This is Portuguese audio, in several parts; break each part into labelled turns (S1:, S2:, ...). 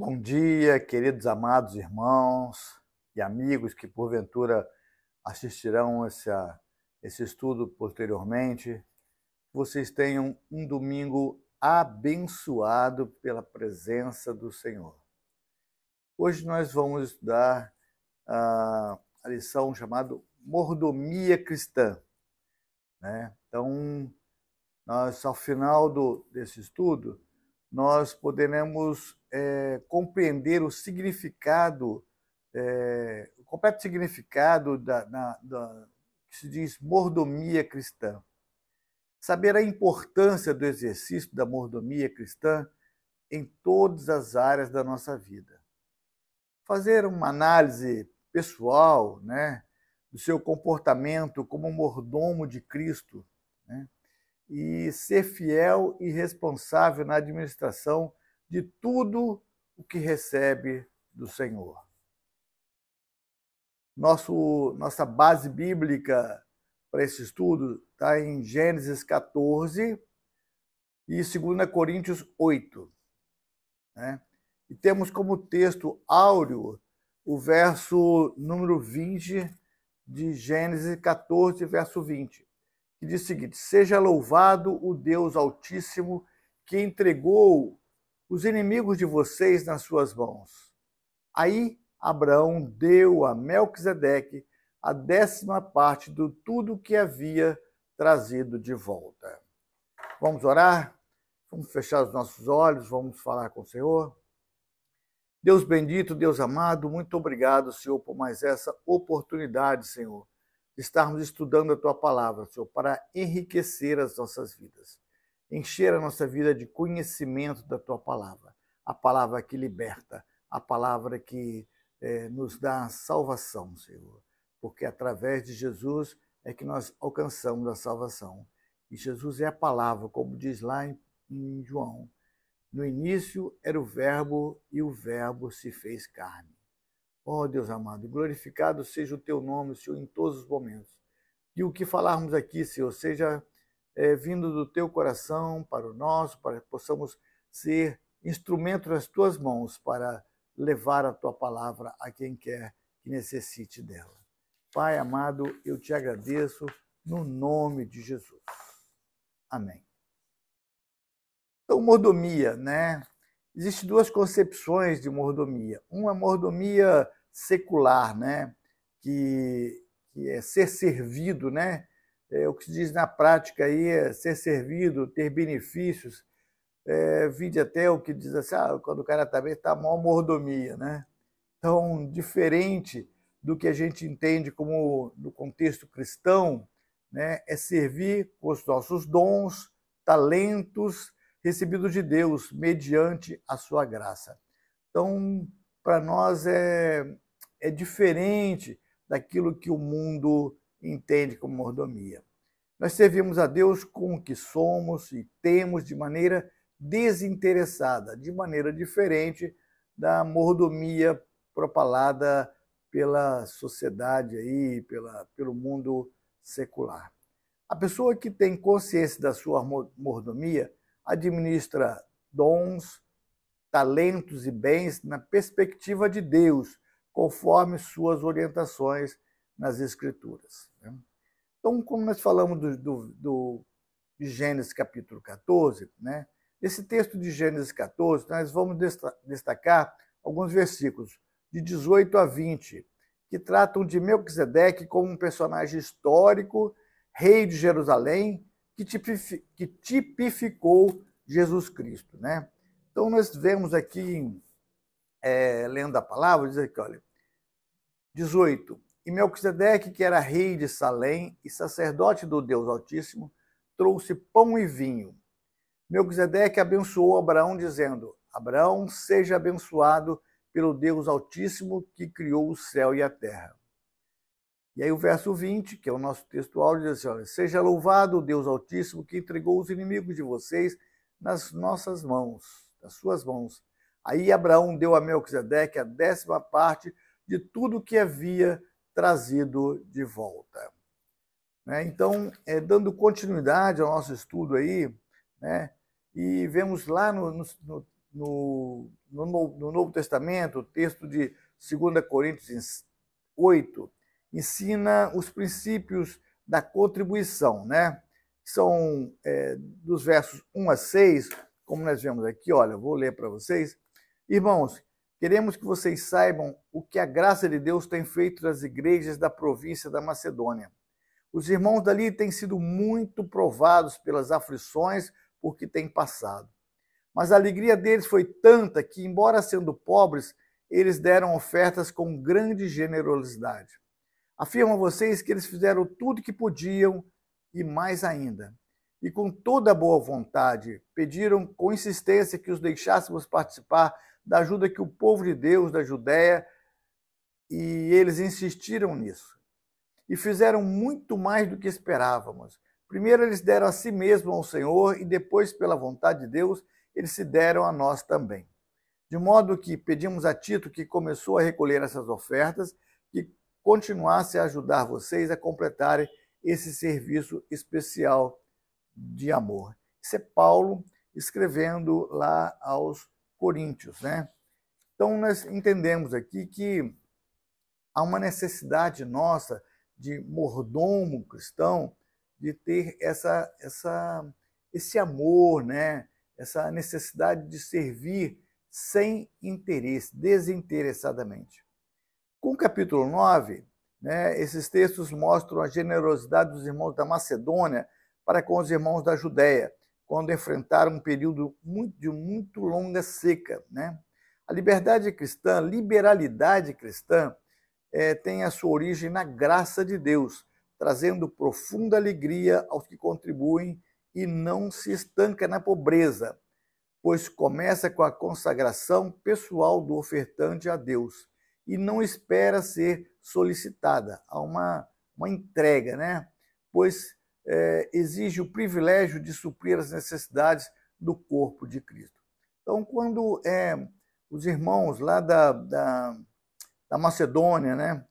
S1: Bom dia, queridos amados irmãos e amigos que porventura assistirão esse, ah, esse estudo posteriormente. Vocês tenham um domingo abençoado pela presença do Senhor. Hoje nós vamos estudar a, ah, a lição chamada Mordomia Cristã. Né? Então, nós, ao final do, desse estudo, nós poderemos é, compreender o significado, é, o completo significado da, na, da, que se diz mordomia cristã. Saber a importância do exercício da mordomia cristã em todas as áreas da nossa vida. Fazer uma análise pessoal, né, do seu comportamento como mordomo de Cristo, né, e ser fiel e responsável na administração de tudo o que recebe do Senhor. Nosso, nossa base bíblica para esse estudo está em Gênesis 14 e 2 Coríntios 8. Né? E temos como texto áureo o verso número 20 de Gênesis 14, verso 20, que diz o seguinte: Seja louvado o Deus Altíssimo que entregou os inimigos de vocês nas suas mãos. Aí Abraão deu a Melquisedeque a décima parte do tudo que havia trazido de volta. Vamos orar? Vamos fechar os nossos olhos, vamos falar com o Senhor. Deus bendito, Deus amado, muito obrigado, Senhor, por mais essa oportunidade, Senhor, de estarmos estudando a tua palavra, Senhor, para enriquecer as nossas vidas encher a nossa vida de conhecimento da tua palavra, a palavra que liberta, a palavra que é, nos dá salvação, Senhor, porque através de Jesus é que nós alcançamos a salvação. E Jesus é a palavra, como diz lá em, em João. No início era o Verbo e o Verbo se fez carne. Ó oh, Deus amado, glorificado seja o teu nome, Senhor, em todos os momentos. E o que falarmos aqui, Senhor, seja é, vindo do teu coração para o nosso, para que possamos ser instrumentos nas tuas mãos para levar a tua palavra a quem quer que necessite dela. Pai amado, eu te agradeço no nome de Jesus. Amém. Então, mordomia, né? Existem duas concepções de mordomia. Uma é mordomia secular, né? Que, que é ser servido, né? é, o que se diz na prática aí é ser servido, ter benefícios, é, vide até o que diz assim, ah, quando o cara está bem, está mal mordomia, né? Então, diferente do que a gente entende como no contexto cristão, né, é servir com os nossos dons, talentos recebidos de Deus mediante a sua graça. Então, para nós é, é diferente daquilo que o mundo entende como mordomia. Nós servimos a Deus com o que somos e temos de maneira desinteressada, de maneira diferente da mordomia propalada pela sociedade aí, pela, pelo mundo secular. A pessoa que tem consciência da sua mordomia administra dons, talentos e bens na perspectiva de Deus, conforme suas orientações nas Escrituras. Né? Então, como nós falamos do, do, do, de Gênesis capítulo 14, né? Nesse texto de Gênesis 14, nós vamos destacar alguns versículos de 18 a 20, que tratam de Melquisedeque como um personagem histórico, rei de Jerusalém, que, tipifi, que tipificou Jesus Cristo. Né? Então, nós vemos aqui, é, lendo a palavra, diz aqui, olha, 18. E Melquisedeque, que era rei de Salém e sacerdote do Deus Altíssimo, trouxe pão e vinho. Melquisedeque abençoou Abraão, dizendo: Abraão, seja abençoado pelo Deus Altíssimo que criou o céu e a terra. E aí o verso 20, que é o nosso textual, diz assim: olha, Seja louvado o Deus Altíssimo que entregou os inimigos de vocês nas nossas mãos, nas suas mãos. Aí Abraão deu a Melquisedeque a décima parte de tudo que havia trazido de volta. Né? Então, é, dando continuidade ao nosso estudo aí, né? e vemos lá no, no, no, no Novo Testamento, o texto de 2 Coríntios 8, ensina os princípios da contribuição, né? São é, dos versos 1 a 6, como nós vemos aqui, olha, vou ler para vocês. Irmãos, Queremos que vocês saibam o que a graça de Deus tem feito nas igrejas da província da Macedônia. Os irmãos dali têm sido muito provados pelas aflições por que têm passado. Mas a alegria deles foi tanta que, embora sendo pobres, eles deram ofertas com grande generosidade. Afirmo a vocês que eles fizeram tudo o que podiam e mais ainda. E com toda boa vontade, pediram com insistência que os deixássemos participar da ajuda que o povo de Deus da Judéia e eles insistiram nisso. E fizeram muito mais do que esperávamos. Primeiro eles deram a si mesmos ao Senhor e depois, pela vontade de Deus, eles se deram a nós também. De modo que pedimos a Tito que começou a recolher essas ofertas, que continuasse a ajudar vocês a completarem esse serviço especial de amor. Isso é Paulo escrevendo lá aos Coríntios, né? Então nós entendemos aqui que há uma necessidade nossa de mordomo cristão de ter essa, essa esse amor, né? Essa necessidade de servir sem interesse, desinteressadamente. Com o capítulo 9, né, esses textos mostram a generosidade dos irmãos da Macedônia para com os irmãos da Judéia quando enfrentaram um período muito, de muito longa seca. Né? A liberdade cristã, liberalidade cristã, é, tem a sua origem na graça de Deus, trazendo profunda alegria aos que contribuem e não se estanca na pobreza, pois começa com a consagração pessoal do ofertante a Deus e não espera ser solicitada. Há uma, uma entrega, né? Pois é, exige o privilégio de suprir as necessidades do corpo de Cristo. Então, quando é, os irmãos lá da, da, da Macedônia né,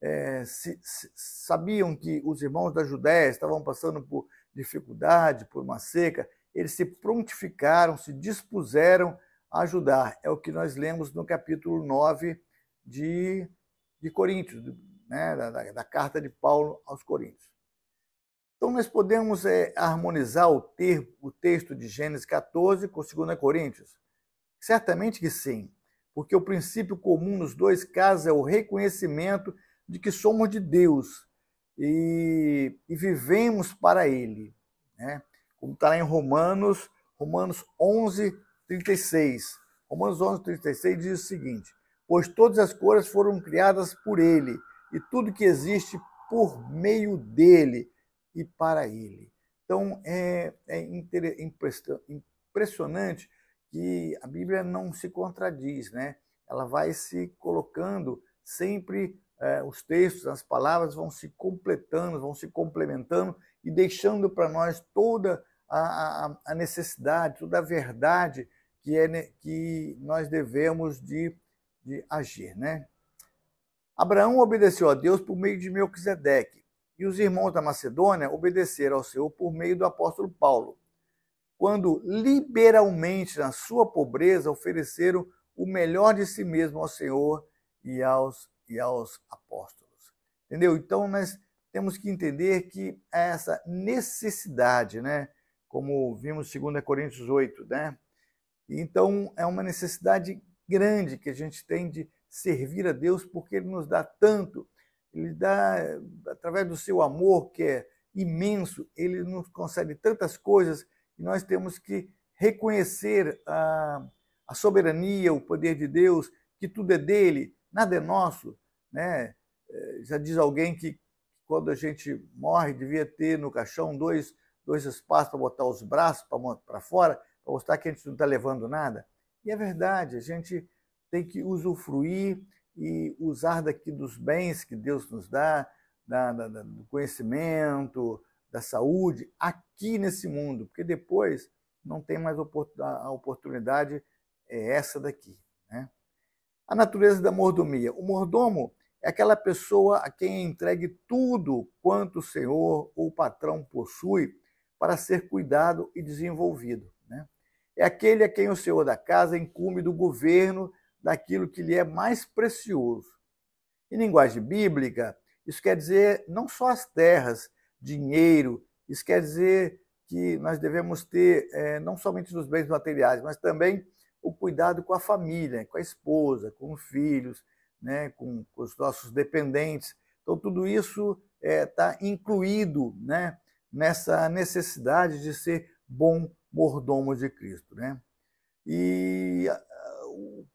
S1: é, se, se, sabiam que os irmãos da Judéia estavam passando por dificuldade, por uma seca, eles se prontificaram, se dispuseram a ajudar. É o que nós lemos no capítulo 9 de, de Coríntios, né, da, da, da carta de Paulo aos Coríntios. Então, nós podemos é, harmonizar o, o texto de Gênesis 14 com 2 Coríntios? Certamente que sim, porque o princípio comum nos dois casos é o reconhecimento de que somos de Deus e, e vivemos para Ele. Né? Como está lá em Romanos, Romanos 11, 36. Romanos 11, 36 diz o seguinte: Pois todas as coisas foram criadas por Ele, e tudo que existe por meio dele e para ele. Então é, é impressionante que a Bíblia não se contradiz, né? Ela vai se colocando sempre é, os textos, as palavras vão se completando, vão se complementando e deixando para nós toda a, a, a, necessidade, toda a verdade que é né, que nós devemos de, de agir, né? Abraão obedeceu a Deus por meio de Melquisedeque, e os irmãos da Macedônia obedeceram ao Senhor por meio do apóstolo Paulo, quando liberalmente na sua pobreza ofereceram o melhor de si mesmo ao Senhor e aos, e aos apóstolos. Entendeu? Então nós temos que entender que essa necessidade, né? Como vimos em 2 Coríntios 8, né? Então é uma necessidade grande que a gente tem de servir a Deus porque ele nos dá tanto ele dá, através do seu amor, que é imenso, ele nos concede tantas coisas e nós temos que reconhecer a, a soberania, o poder de Deus, que tudo é dele, nada é nosso. Né? É, já diz alguém que quando a gente morre devia ter no caixão dois, dois espaços para botar os braços para fora, para mostrar que a gente não está levando nada. E é verdade, a gente tem que usufruir e usar daqui dos bens que Deus nos dá, da, da, do conhecimento, da saúde, aqui nesse mundo, porque depois não tem mais a oportunidade é essa daqui. Né? A natureza da mordomia. O mordomo é aquela pessoa a quem é entregue tudo quanto o senhor ou o patrão possui para ser cuidado e desenvolvido. Né? É aquele a quem o senhor da casa incumbe do governo daquilo que lhe é mais precioso. Em linguagem bíblica, isso quer dizer não só as terras, dinheiro, isso quer dizer que nós devemos ter é, não somente os bens materiais, mas também o cuidado com a família, com a esposa, com os filhos, né, com, com os nossos dependentes. Então, tudo isso está é, tá incluído né, nessa necessidade de ser bom mordomo de Cristo. Né? E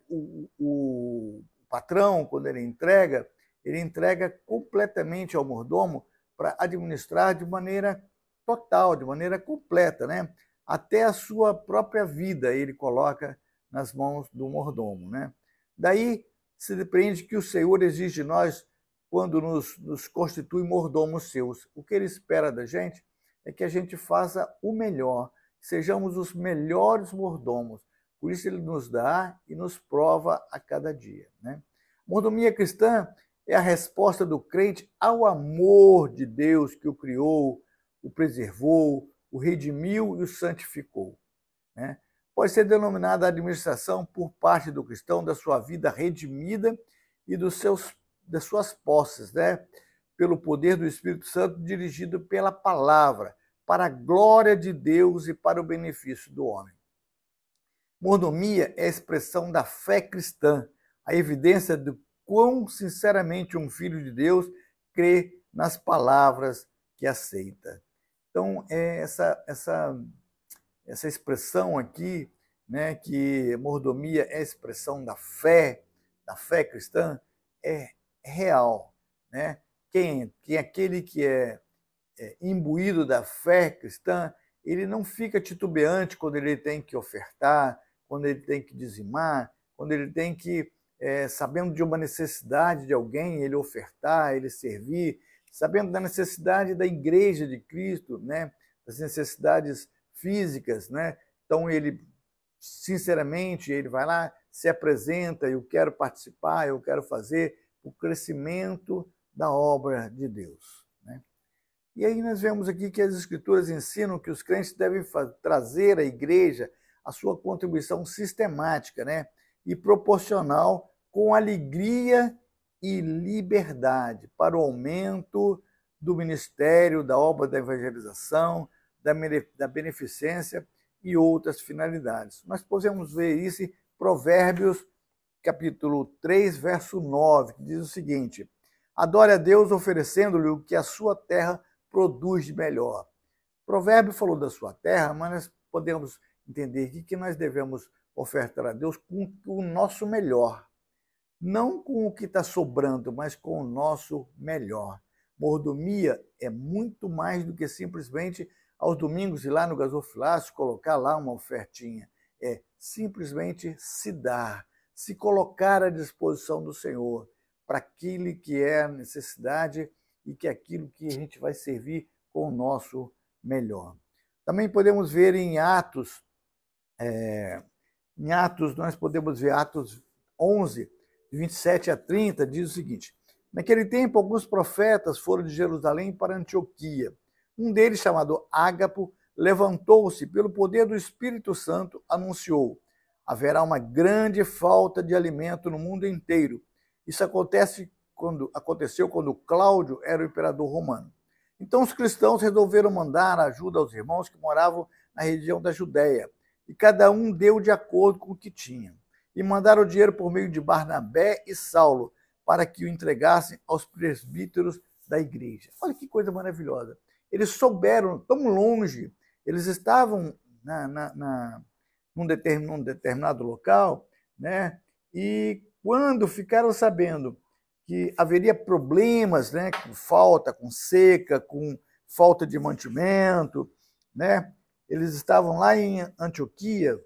S1: o, o patrão, quando ele entrega, ele entrega completamente ao mordomo para administrar de maneira total, de maneira completa, né? Até a sua própria vida ele coloca nas mãos do mordomo, né? Daí se depreende que o Senhor exige de nós quando nos, nos constitui mordomos seus. O que ele espera da gente é que a gente faça o melhor, sejamos os melhores mordomos, por isso ele nos dá e nos prova a cada dia. Né? Mordomia cristã é a resposta do crente ao amor de Deus que o criou, o preservou, o redimiu e o santificou. Né? Pode ser denominada a administração por parte do cristão da sua vida redimida e dos seus, das suas posses, né? pelo poder do Espírito Santo dirigido pela palavra, para a glória de Deus e para o benefício do homem. Mordomia é a expressão da fé cristã, a evidência de quão sinceramente um filho de Deus crê nas palavras que aceita. Então, é essa, essa, essa expressão aqui, né, que mordomia é a expressão da fé, da fé cristã, é real. Né? Quem, quem é aquele que é, é imbuído da fé cristã, ele não fica titubeante quando ele tem que ofertar, quando ele tem que dizimar, quando ele tem que, é, sabendo de uma necessidade de alguém, ele ofertar, ele servir, sabendo da necessidade da igreja de Cristo, né, das necessidades físicas, né? Então ele sinceramente, ele vai lá, se apresenta, eu quero participar, eu quero fazer o crescimento da obra de Deus. Né? E aí nós vemos aqui que as Escrituras ensinam que os crentes devem trazer à igreja a sua contribuição sistemática né? e proporcional com alegria e liberdade para o aumento do ministério, da obra da evangelização, da beneficência e outras finalidades. Nós podemos ver isso em Provérbios, capítulo 3, verso 9, que diz o seguinte: Adore a Deus oferecendo-lhe o que a sua terra produz de melhor. O provérbio falou da sua terra, mas nós podemos entender aqui que nós devemos ofertar a Deus com o nosso melhor. Não com o que está sobrando, mas com o nosso melhor. Mordomia é muito mais do que simplesmente aos domingos ir lá no gasofilácio colocar lá uma ofertinha. É simplesmente se dar, se colocar à disposição do Senhor para aquilo que é a necessidade e que é aquilo que a gente vai servir com o nosso melhor. Também podemos ver em Atos é, em Atos, nós podemos ver Atos 11, de 27 a 30, diz o seguinte: Naquele tempo, alguns profetas foram de Jerusalém para Antioquia. Um deles, chamado Ágapo, levantou-se pelo poder do Espírito Santo, anunciou: haverá uma grande falta de alimento no mundo inteiro. Isso acontece quando aconteceu quando Cláudio era o imperador romano. Então os cristãos resolveram mandar ajuda aos irmãos que moravam na região da Judéia e cada um deu de acordo com o que tinha. E mandaram o dinheiro por meio de Barnabé e Saulo, para que o entregassem aos presbíteros da igreja. Olha que coisa maravilhosa. Eles souberam, tão longe, eles estavam na, na, na num, num determinado local, né? e quando ficaram sabendo que haveria problemas né, com falta, com seca, com falta de mantimento, né? Eles estavam lá em Antioquia,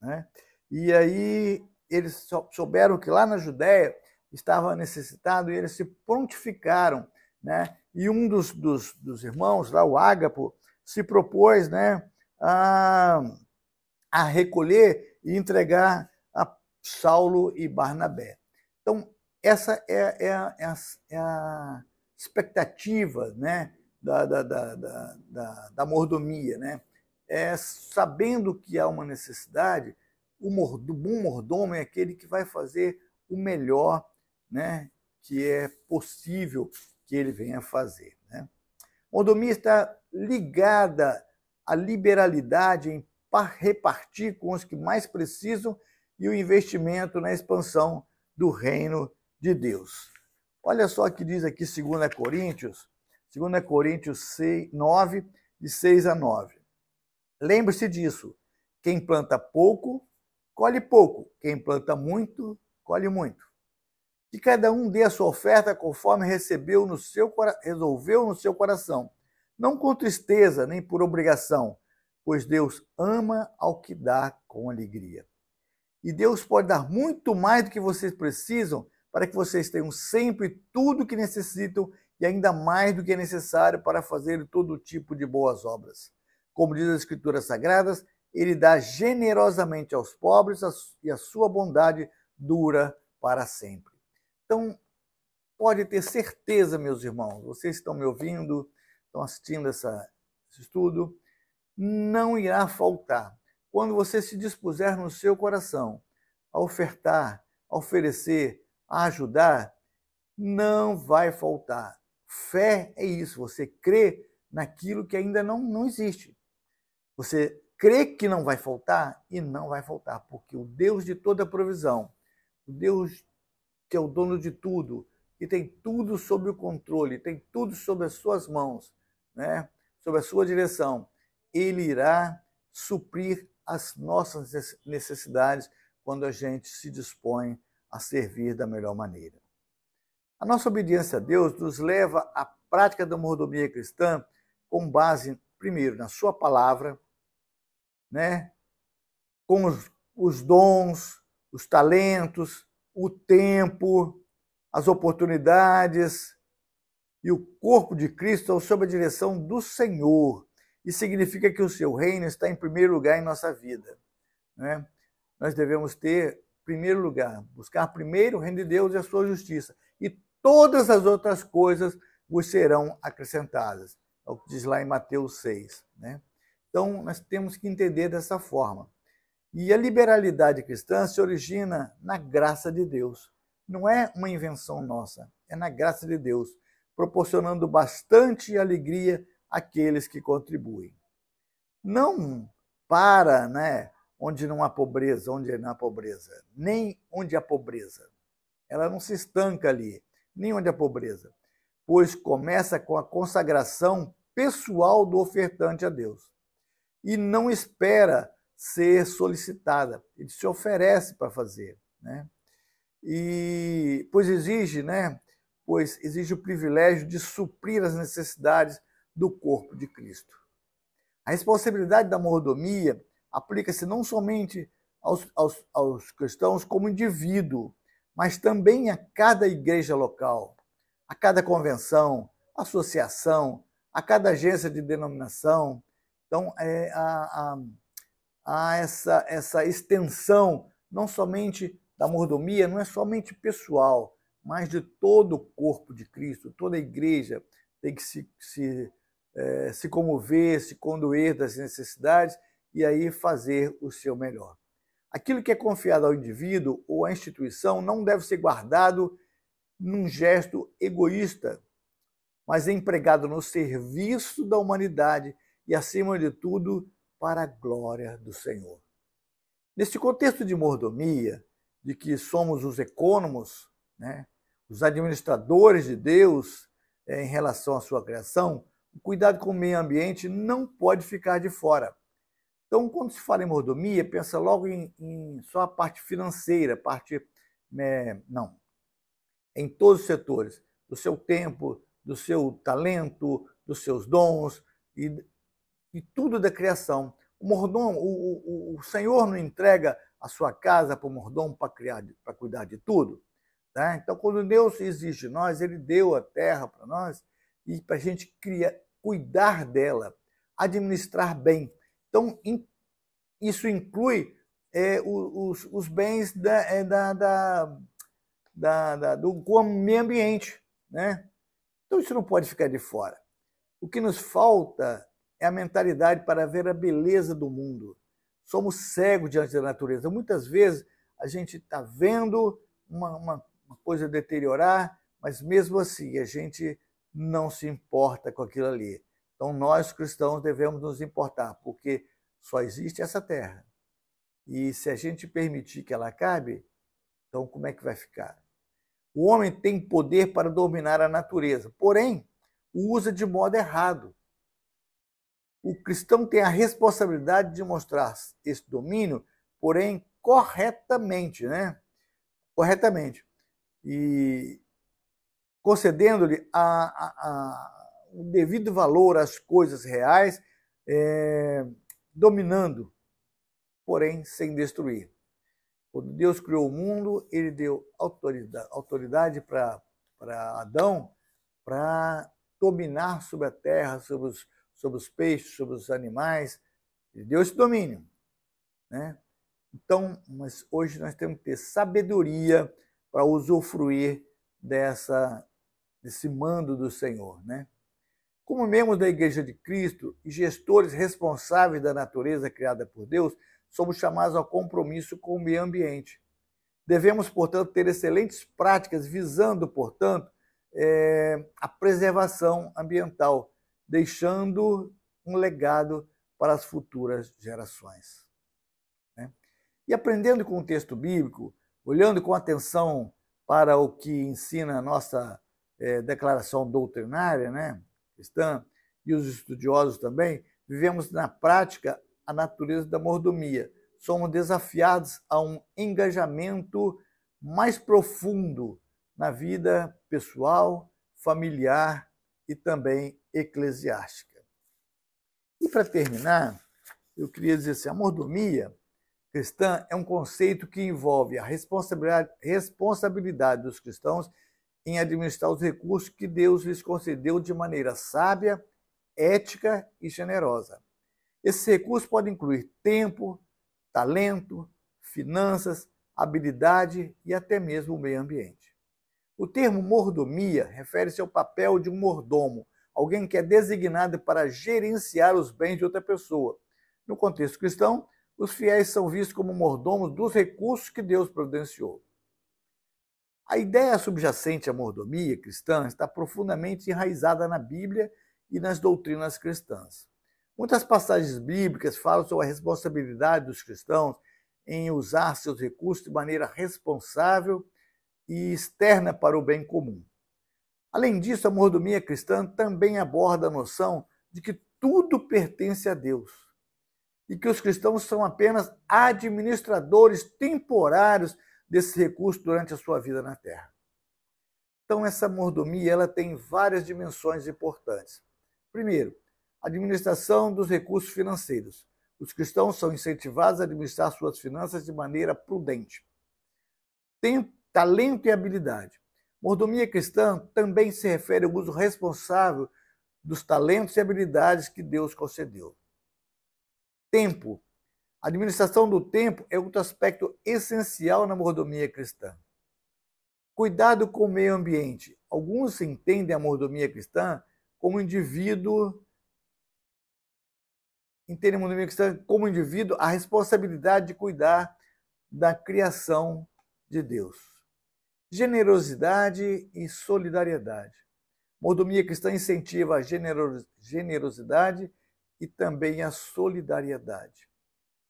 S1: né? E aí eles souberam que lá na Judéia estava necessitado e eles se prontificaram, né? E um dos, dos, dos irmãos, lá o Ágapo, se propôs, né, a, a recolher e entregar a Saulo e Barnabé. Então, essa é, é, é, a, é a, expectativa né, da, da, da, da, da mordomia. Né? É, sabendo que há uma necessidade, o, mordo, o bom mordomo é aquele que vai fazer o melhor né, que é possível que ele venha fazer. Né? Mordomia está ligada à liberalidade em repartir com os que mais precisam e o investimento na expansão do reino de Deus. Olha só o que diz aqui 2 Coríntios, 2 Coríntios 6, 9, de 6 a 9. Lembre-se disso. Quem planta pouco, colhe pouco. Quem planta muito, colhe muito. Que cada um dê a sua oferta conforme recebeu no seu resolveu no seu coração, não com tristeza nem por obrigação, pois Deus ama ao que dá com alegria. E Deus pode dar muito mais do que vocês precisam para que vocês tenham sempre tudo o que necessitam e ainda mais do que é necessário para fazer todo tipo de boas obras. Como diz as Escrituras Sagradas, ele dá generosamente aos pobres e a sua bondade dura para sempre. Então, pode ter certeza, meus irmãos, vocês estão me ouvindo, estão assistindo essa, esse estudo, não irá faltar. Quando você se dispuser no seu coração a ofertar, a oferecer, a ajudar, não vai faltar. Fé é isso, você crê naquilo que ainda não, não existe. Você crê que não vai faltar e não vai faltar, porque o Deus de toda provisão, o Deus que é o dono de tudo, que tem tudo sob o controle, tem tudo sob as suas mãos, né? sob a sua direção, ele irá suprir as nossas necessidades quando a gente se dispõe a servir da melhor maneira. A nossa obediência a Deus nos leva à prática da mordomia cristã com base, primeiro, na Sua palavra, né? com os, os dons, os talentos, o tempo, as oportunidades. E o corpo de Cristo é sob a direção do Senhor. Isso significa que o seu reino está em primeiro lugar em nossa vida. Né? Nós devemos ter primeiro lugar, buscar primeiro o reino de Deus e a sua justiça, e todas as outras coisas vos serão acrescentadas. É o que diz lá em Mateus 6. Né? Então, nós temos que entender dessa forma. E a liberalidade cristã se origina na graça de Deus. Não é uma invenção nossa, é na graça de Deus, proporcionando bastante alegria àqueles que contribuem. Não para né, onde não há pobreza, onde não há pobreza, nem onde há pobreza. Ela não se estanca ali, nem onde há pobreza, pois começa com a consagração pessoal do ofertante a Deus e não espera ser solicitada, ele se oferece para fazer, né? E pois exige, né? Pois exige o privilégio de suprir as necessidades do corpo de Cristo. A responsabilidade da mordomia aplica-se não somente aos, aos, aos cristãos como indivíduo, mas também a cada igreja local, a cada convenção, associação, a cada agência de denominação. Então, é, há, há, há essa, essa extensão, não somente da mordomia, não é somente pessoal, mas de todo o corpo de Cristo, toda a igreja tem que se, se, é, se comover, se condoer das necessidades e aí fazer o seu melhor. Aquilo que é confiado ao indivíduo ou à instituição não deve ser guardado num gesto egoísta, mas é empregado no serviço da humanidade e, acima de tudo, para a glória do Senhor. Neste contexto de mordomia, de que somos os econômos, né, os administradores de Deus é, em relação à sua criação, o cuidado com o meio ambiente não pode ficar de fora. Então, quando se fala em mordomia, pensa logo em, em só a parte financeira, parte. É, não. Em todos os setores, do seu tempo, do seu talento, dos seus dons e, e tudo da criação. O mordom, o, o, o Senhor não entrega a sua casa para o mordom para cuidar de tudo. Tá? Então, quando Deus exige nós, Ele deu a terra para nós e para a gente criar, cuidar dela, administrar bem. Então, isso inclui é, os, os, bens da, é, da, da, da, do meio ambiente. Né? Então, isso não pode ficar de fora. O que nos falta é a mentalidade para ver a beleza do mundo. Somos cegos diante da natureza. Muitas vezes a gente está vendo uma, uma, uma coisa deteriorar, mas mesmo assim a gente não se importa com aquilo ali. Então, nós cristãos devemos nos importar, porque só existe essa terra. E se a gente permitir que ela acabe, então como é que vai ficar? O homem tem poder para dominar a natureza, porém, o usa de modo errado. O cristão tem a responsabilidade de mostrar esse domínio, porém corretamente, né? Corretamente. E concedendo-lhe a, a, a o devido valor às coisas reais, é, dominando, porém sem destruir. Quando Deus criou o mundo, ele deu autoridade, autoridade para Adão para dominar sobre a terra, sobre os, sobre os peixes, sobre os animais. Ele deu esse domínio. Né? Então, mas hoje nós temos que ter sabedoria para usufruir dessa, desse mando do Senhor. Né? Como membros da Igreja de Cristo e gestores responsáveis da natureza criada por Deus, somos chamados ao compromisso com o meio ambiente. Devemos, portanto, ter excelentes práticas visando, portanto, é, a preservação ambiental, deixando um legado para as futuras gerações. Né? E aprendendo com o texto bíblico, olhando com atenção para o que ensina a nossa é, declaração doutrinária, né? cristã e os estudiosos também, vivemos na prática a natureza da mordomia. Somos desafiados a um engajamento mais profundo na vida pessoal, familiar e também eclesiástica. E para terminar, eu queria dizer assim: a mordomia cristã é um conceito que envolve a responsabilidade, responsabilidade dos cristãos em administrar os recursos que Deus lhes concedeu de maneira sábia, ética e generosa. Esses recursos podem incluir tempo, talento, finanças, habilidade e até mesmo o meio ambiente. O termo mordomia refere-se ao papel de um mordomo, alguém que é designado para gerenciar os bens de outra pessoa. No contexto cristão, os fiéis são vistos como mordomos dos recursos que Deus providenciou. A ideia subjacente à mordomia cristã está profundamente enraizada na Bíblia e nas doutrinas cristãs. Muitas passagens bíblicas falam sobre a responsabilidade dos cristãos em usar seus recursos de maneira responsável e externa para o bem comum. Além disso, a mordomia cristã também aborda a noção de que tudo pertence a Deus e que os cristãos são apenas administradores temporários desse recurso durante a sua vida na Terra. Então, essa mordomia ela tem várias dimensões importantes. Primeiro, administração dos recursos financeiros. Os cristãos são incentivados a administrar suas finanças de maneira prudente. Tem talento e habilidade. Mordomia cristã também se refere ao uso responsável dos talentos e habilidades que Deus concedeu. Tempo a administração do tempo é outro aspecto essencial na mordomia cristã. Cuidado com o meio ambiente. Alguns entendem a mordomia cristã como indivíduo entendem a mordomia cristã como indivíduo a responsabilidade de cuidar da criação de Deus. Generosidade e solidariedade. Mordomia cristã incentiva a generosidade e também a solidariedade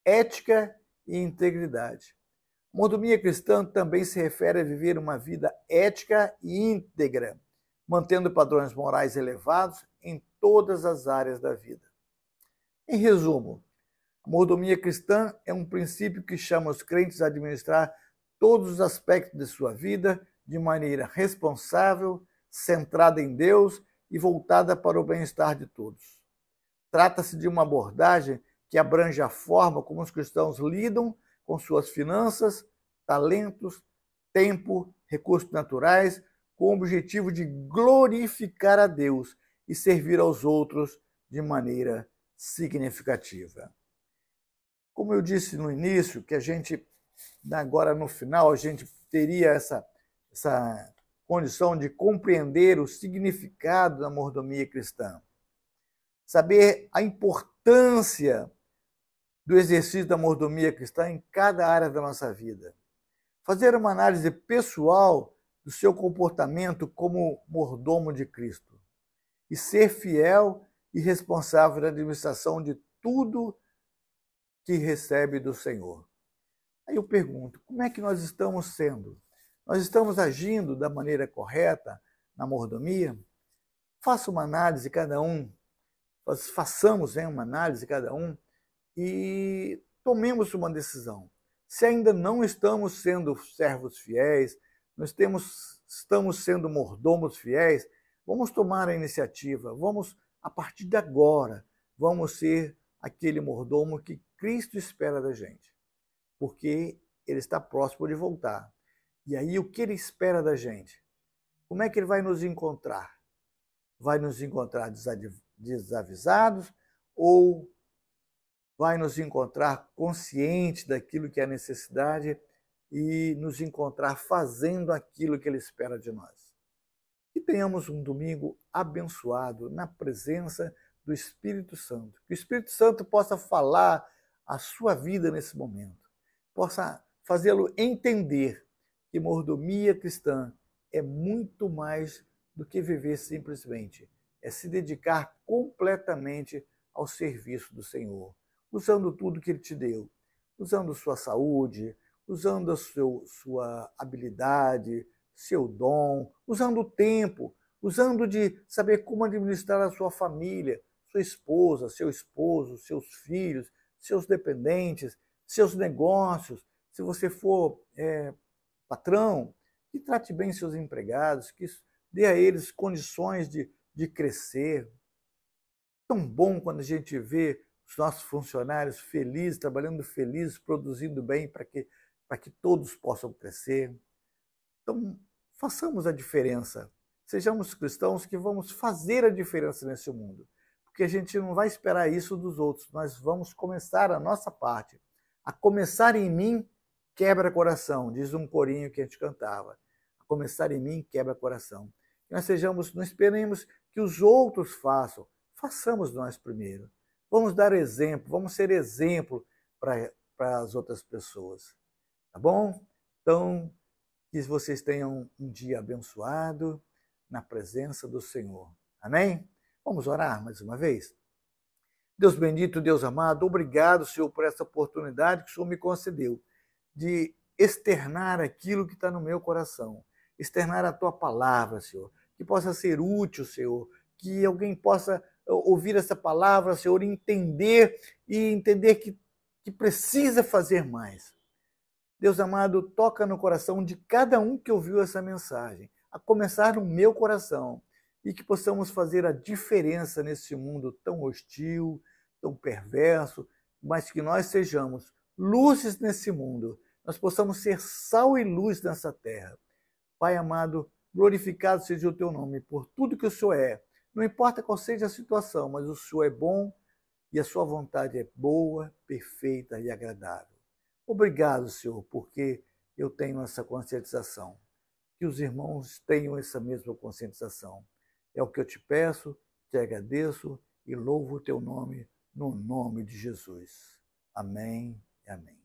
S1: ética e integridade. Mordomia cristã também se refere a viver uma vida ética e íntegra, mantendo padrões morais elevados em todas as áreas da vida. Em resumo, a mordomia cristã é um princípio que chama os crentes a administrar todos os aspectos de sua vida de maneira responsável, centrada em Deus e voltada para o bem-estar de todos. Trata-se de uma abordagem que abrange a forma como os cristãos lidam com suas finanças, talentos, tempo, recursos naturais, com o objetivo de glorificar a Deus e servir aos outros de maneira significativa. Como eu disse no início, que a gente agora no final a gente teria essa essa condição de compreender o significado da mordomia cristã. Saber a importância do exercício da mordomia cristã em cada área da nossa vida. Fazer uma análise pessoal do seu comportamento como mordomo de Cristo e ser fiel e responsável da administração de tudo que recebe do Senhor. Aí eu pergunto, como é que nós estamos sendo? Nós estamos agindo da maneira correta na mordomia? Faça uma análise cada um, façamos né, uma análise cada um e tomemos uma decisão. Se ainda não estamos sendo servos fiéis, nós temos, estamos sendo mordomos fiéis, vamos tomar a iniciativa, vamos, a partir de agora, vamos ser aquele mordomo que Cristo espera da gente, porque ele está próximo de voltar. E aí, o que ele espera da gente? Como é que ele vai nos encontrar? Vai nos encontrar desavisados ou vai nos encontrar consciente daquilo que é necessidade e nos encontrar fazendo aquilo que Ele espera de nós. Que tenhamos um domingo abençoado na presença do Espírito Santo. Que o Espírito Santo possa falar a sua vida nesse momento, possa fazê-lo entender que mordomia cristã é muito mais do que viver simplesmente, é se dedicar completamente ao serviço do Senhor usando tudo que ele te deu, usando sua saúde, usando a seu, sua habilidade, seu dom, usando o tempo, usando de saber como administrar a sua família, sua esposa, seu esposo, seus filhos, seus dependentes, seus negócios. Se você for é, patrão, que trate bem seus empregados, que dê a eles condições de, de crescer. Tão bom quando a gente vê os nossos funcionários felizes, trabalhando felizes, produzindo bem para que, que todos possam crescer. Então, façamos a diferença. Sejamos cristãos que vamos fazer a diferença nesse mundo. Porque a gente não vai esperar isso dos outros, nós vamos começar a nossa parte. A começar em mim quebra coração, diz um corinho que a gente cantava. A começar em mim quebra coração. nós sejamos, não esperemos que os outros façam, façamos nós primeiro. Vamos dar exemplo, vamos ser exemplo para as outras pessoas. Tá bom? Então, que vocês tenham um dia abençoado na presença do Senhor. Amém? Vamos orar mais uma vez? Deus bendito, Deus amado, obrigado, Senhor, por essa oportunidade que o Senhor me concedeu de externar aquilo que está no meu coração, externar a tua palavra, Senhor, que possa ser útil, Senhor, que alguém possa ouvir essa palavra, Senhor, entender e entender que, que precisa fazer mais. Deus amado, toca no coração de cada um que ouviu essa mensagem, a começar no meu coração, e que possamos fazer a diferença nesse mundo tão hostil, tão perverso, mas que nós sejamos luzes nesse mundo, nós possamos ser sal e luz nessa terra. Pai amado, glorificado seja o teu nome por tudo que o Senhor é não importa qual seja a situação, mas o Senhor é bom e a sua vontade é boa, perfeita e agradável. Obrigado, Senhor, porque eu tenho essa conscientização. Que os irmãos tenham essa mesma conscientização. É o que eu te peço, te agradeço e louvo o teu nome, no nome de Jesus. Amém e amém.